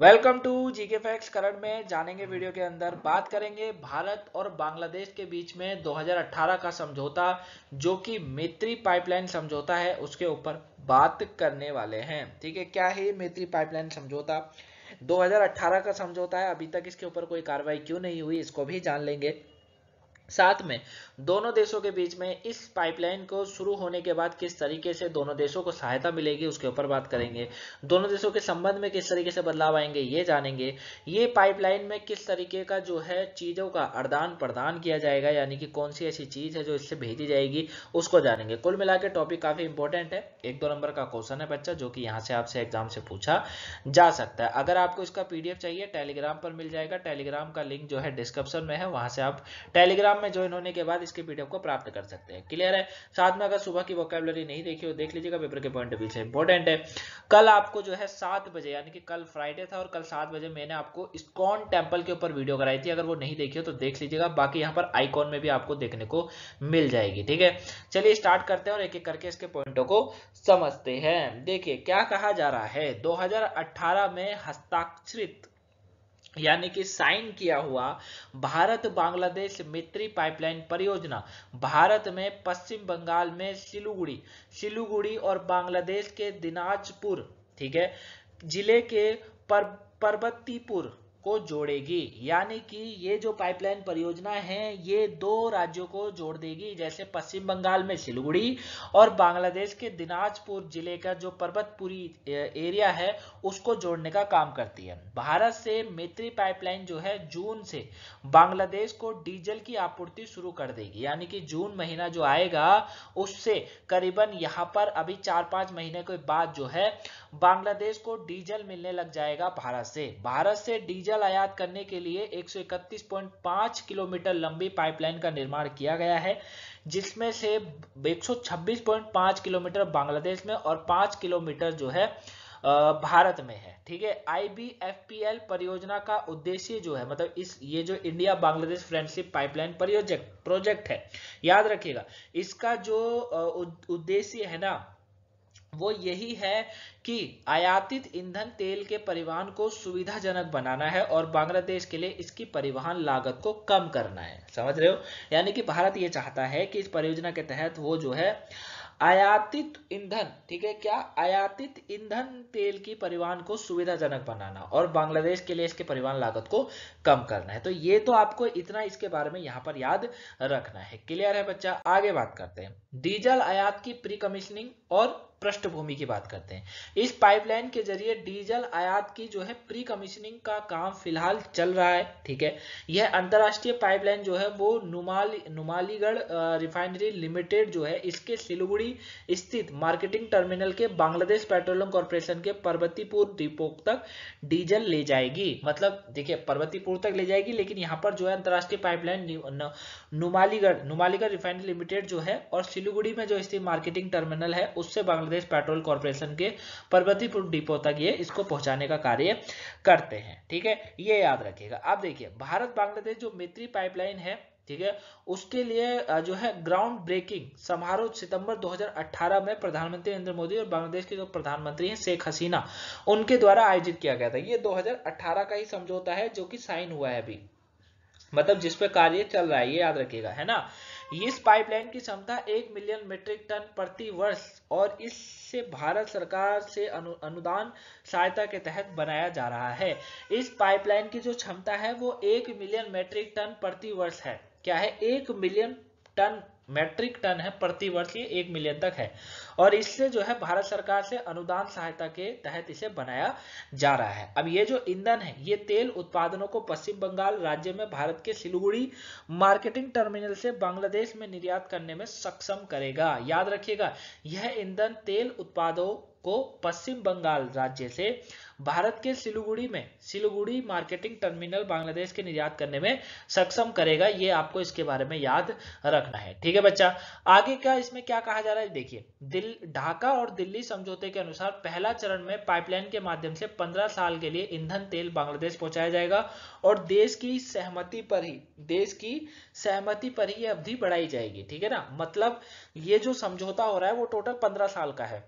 welcome to GK facts current में जानेंगे video के अंदर बात करेंगे भारत और बांग्लादेश के बीच में 2018 का समझौता जो कि मैत्री पाइपलाइन समझौता है उसके ऊपर बात करने वाले हैं ठीक है क्या है मैत्री पाइपलाइन समझौता 2018 का समझौता है अभी तक इसके ऊपर कोई कार्रवाई क्यों नहीं हुई इसको भी जान लेंगे साथ में दोनों देशों के बीच में इस पाइपलाइन को शुरू होने के बाद किस तरीके से दोनों देशों को सहायता मिलेगी उसके ऊपर बात करेंगे दोनों देशों के संबंध में किस तरीके से बदलाव आएंगे ये जानेंगे ये पाइपलाइन में किस तरीके का जो है चीज़ों का अर्दान प्रदान किया जाएगा यानी कि कौन सी ऐसी चीज़ है जो इससे भेजी जाएगी उसको जानेंगे कुल मिला टॉपिक काफ़ी इंपॉर्टेंट है एक दो नंबर का क्वेश्चन है बच्चा जो कि यहाँ से आपसे एग्जाम से पूछा जा सकता है अगर आपको इसका पीडीएफ चाहिए टेलीग्राम पर मिल जाएगा टेलीग्राम का लिंक जो है डिस्क्रिप्शन में है वहां से आप टेलीग्राम प्रोग्राम में ज्वाइन होने के बाद इसके पीडीएफ को प्राप्त कर सकते हैं क्लियर है साथ में अगर सुबह की वोकेबलरी नहीं देखी हो देख लीजिएगा पेपर के पॉइंट ऑफ व्यू से इंपॉर्टेंट है कल आपको जो है सात बजे यानी कि कल फ्राइडे था और कल सात बजे मैंने आपको स्कॉन टेम्पल के ऊपर वीडियो कराई थी अगर वो नहीं देखी हो तो देख लीजिएगा बाकी यहाँ पर आईकॉन में भी आपको देखने को मिल जाएगी ठीक है चलिए स्टार्ट करते हैं और एक एक करके इसके पॉइंटों को समझते हैं देखिए क्या कहा जा रहा है दो में हस्ताक्षरित यानी कि साइन किया हुआ भारत बांग्लादेश मित्री पाइपलाइन परियोजना भारत में पश्चिम बंगाल में सिलुगुड़ी सिलुगुड़ी और बांग्लादेश के दिनाजपुर ठीक है जिले के पर, पर्वतीपुर को जोड़ेगी यानी कि ये जो पाइपलाइन परियोजना है ये दो राज्यों को जोड़ देगी जैसे पश्चिम बंगाल में सिलगुड़ी और बांग्लादेश के दिनाजपुर जिले का जो पर्वतपुरी एरिया है उसको जोड़ने का काम करती है भारत से मित्री पाइपलाइन जो है जून से बांग्लादेश को डीजल की आपूर्ति शुरू कर देगी यानी कि जून महीना जो आएगा उससे करीबन यहाँ पर अभी चार पांच महीने के बाद जो है बांग्लादेश को डीजल मिलने लग जाएगा भारत से भारत से डीजल डीजल आयात करने के लिए 131.5 किलोमीटर लंबी पाइपलाइन का निर्माण किया गया है जिसमें से 126.5 किलोमीटर बांग्लादेश में और 5 किलोमीटर जो है भारत में है ठीक है आईबीएफपीएल परियोजना का उद्देश्य जो है मतलब इस ये जो India Bangladesh friendship pipeline project project है याद रखिएगा इसका जो उद्देश्य है ना वो यही है कि आयातित ईंधन तेल के परिवहन को सुविधाजनक बनाना है और बांग्लादेश के लिए इसकी परिवहन लागत को कम करना है समझ रहे हो यानी कि भारत ये चाहता है कि इस परियोजना के तहत वो जो है आयातित ईंधन ठीक है क्या आयातित ईंधन तेल की परिवहन को सुविधाजनक बनाना और बांग्लादेश के लिए इसके परिवहन लागत को कम करना है तो ये तो आपको इतना इसके बारे में यहाँ पर याद रखना है क्लियर है बच्चा आगे बात करते हैं डीजल आयात की प्री कमीशनिंग और पृष्ठभूमि की बात करते हैं इस पाइपलाइन के जरिए डीजल आयात की जो है प्री कमीशनिंग का काम फिलहाल चल रहा है ठीक है यह अंतरराष्ट्रीय पाइपलाइन जो है वो नुमाली नुमालीगढ़ रिफाइनरी लिमिटेड जो है इसके सिलीगुड़ी स्थित मार्केटिंग टर्मिनल के बांग्लादेश पेट्रोलियम कॉरपोरेशन के पर्वतीपुर डिपो तक डीजल ले जाएगी मतलब देखिए पर्वतीपुर तक ले जाएगी लेकिन यहाँ पर जो है अंतर्राष्ट्रीय pipeline Numaligarh Numaligarh refinery limited जो है और सिलीगुड़ी में जो स्थित मार्केटिंग टर्मिनल है उससे बांग्लादेश प्रदेश पेट्रोल कॉरपोरेशन के पर्वतीपुर डिपो तक ये इसको पहुंचाने का कार्य करते हैं ठीक है ये याद रखिएगा अब देखिए भारत बांग्लादेश जो मित्री पाइपलाइन है ठीक है उसके लिए जो है ग्राउंड ब्रेकिंग समारोह सितंबर 2018 में प्रधानमंत्री नरेंद्र मोदी और बांग्लादेश के जो प्रधानमंत्री हैं शेख हसीना उनके द्वारा आयोजित किया गया था ये 2018 का ही समझौता है जो कि साइन हुआ है अभी मतलब जिस पे कार्य चल रहा है ये याद रखिएगा है ना इस पाइपलाइन की क्षमता एक मिलियन मीट्रिक टन प्रति वर्ष और इससे भारत सरकार से अनु, अनुदान सहायता के तहत बनाया जा रहा है इस पाइपलाइन की जो क्षमता है वो एक मिलियन मेट्रिक टन प्रति वर्ष है क्या है एक मिलियन टन मैट्रिक टन है प्रति वर्ष ये एक मिलियन तक है और इससे जो है भारत सरकार से अनुदान सहायता के तहत इसे बनाया जा रहा है अब ये जो ईंधन है ये तेल उत्पादनों को पश्चिम बंगाल राज्य में भारत के सिलगुड़ी मार्केटिंग टर्मिनल से बांग्लादेश में निर्यात करने में सक्षम करेगा याद रखिएगा यह ईंधन तेल उत्पादों को पश्चिम बंगाल राज्य से भारत के सिलुगुड़ी में सिलुगुड़ी मार्केटिंग टर्मिनल बांग्लादेश के निर्यात करने में सक्षम करेगा ये आपको इसके बारे में याद रखना है ठीक है बच्चा आगे का इसमें क्या कहा जा रहा है देखिए ढाका और दिल्ली समझौते के अनुसार पहला चरण में पाइपलाइन के माध्यम से 15 साल के लिए ईंधन तेल बांग्लादेश पहुंचाया जाएगा और देश की सहमति पर ही देश की सहमति पर ही यह अवधि बढ़ाई जाएगी ठीक है ना मतलब ये जो समझौता हो रहा है वो टोटल पंद्रह साल का है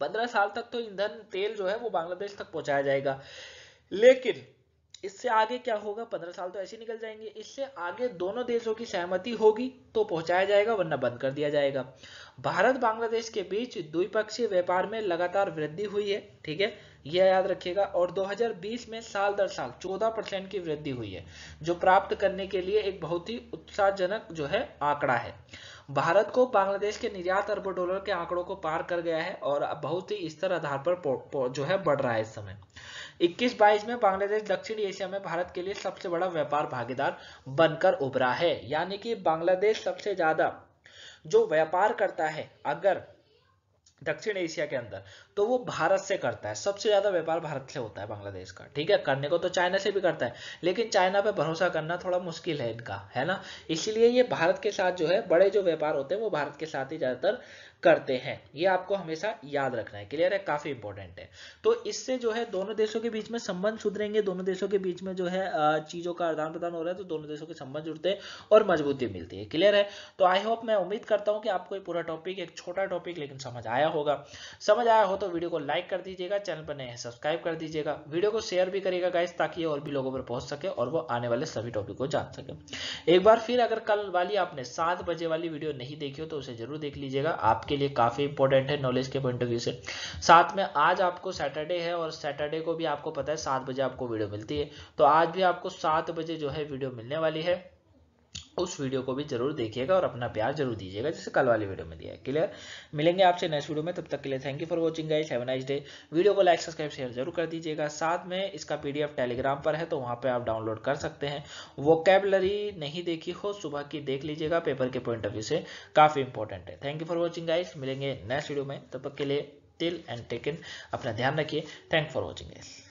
पंद्रह साल तक तो ईंधन तेल जो है वो बांग्लादेश तक पहुंचाया जाएगा लेकिन इससे आगे क्या होगा पंद्रह साल तो ऐसे निकल जाएंगे इससे आगे दोनों देशों की सहमति होगी तो पहुंचाया जाएगा वरना बंद कर दिया जाएगा भारत बांग्लादेश के बीच द्विपक्षीय व्यापार में लगातार वृद्धि हुई है ठीक है यह याद रखिएगा और 2020 में साल दर साल 14 परसेंट की वृद्धि हुई है जो प्राप्त करने के लिए एक बहुत ही उत्साहजनक जो है आंकड़ा है भारत को बांग्लादेश के निर्यात अरबों डॉलर के आंकड़ों को पार कर गया है और बहुत ही स्तर आधार पर जो है बढ़ रहा है इस समय 21 बाईस में बांग्लादेश दक्षिण एशिया में भारत के लिए सबसे बड़ा व्यापार भागीदार बनकर उभरा है यानी कि बांग्लादेश सबसे ज्यादा जो व्यापार करता है अगर दक्षिण एशिया के अंदर तो वो भारत से करता है सबसे ज्यादा व्यापार भारत से होता है बांग्लादेश का ठीक है करने को तो चाइना से भी करता है लेकिन चाइना पे भरोसा करना थोड़ा मुश्किल है इनका है ना इसलिए ये भारत के साथ जो है बड़े जो व्यापार होते हैं वो भारत के साथ ही ज्यादातर करते हैं ये आपको हमेशा याद रखना है क्लियर है काफी इंपॉर्टेंट है तो इससे जो है दोनों देशों के बीच में संबंध सुधरेंगे दोनों देशों के बीच में जो है चीजों का आदान प्रदान हो रहा है तो दोनों देशों के संबंध जुड़ते हैं और मजबूती मिलती है क्लियर है तो आई होप मैं उम्मीद करता हूँ कि आपको ये पूरा टॉपिक एक छोटा टॉपिक लेकिन समझ आया होगा समझ आया हो तो वीडियो को लाइक कर दीजिएगा चैनल पर नए सब्सक्राइब कर दीजिएगा वीडियो को शेयर भी करेगा गाइस ताकि और भी लोगों पर पहुंच सके और वो आने वाले सभी टॉपिक को जान सके एक बार फिर अगर कल वाली आपने सात बजे वाली वीडियो नहीं देखी हो तो उसे जरूर देख लीजिएगा आपके आपके लिए काफ़ी इंपॉर्टेंट है नॉलेज के पॉइंट ऑफ व्यू से साथ में आज आपको सैटरडे है और सैटरडे को भी आपको पता है सात बजे आपको वीडियो मिलती है तो आज भी आपको सात बजे जो है वीडियो मिलने वाली है उस वीडियो को भी जरूर देखिएगा और अपना प्यार जरूर दीजिएगा जैसे कल वाली वीडियो में दिया है क्लियर मिलेंगे आपसे नेक्स्ट वीडियो में तब तक के लिए thank you for watching guys have nice day video को लाइक सब्सक्राइब शेयर जरूर कर दीजिएगा साथ में इसका पीडीएफ टेलीग्राम पर है तो वहाँ पर आप डाउनलोड कर सकते हैं कैबलरी नहीं देखी हो सुबह की देख लीजिएगा पेपर के पॉइंट ऑफ व्यू से काफ़ी इंपॉर्टेंट है thank you for watching guys मिलेंगे नेक्स्ट वीडियो में तब तक के लिए टिल एंड टेकन अपना ध्यान रखिए थैंक फॉर वॉचिंग गाइस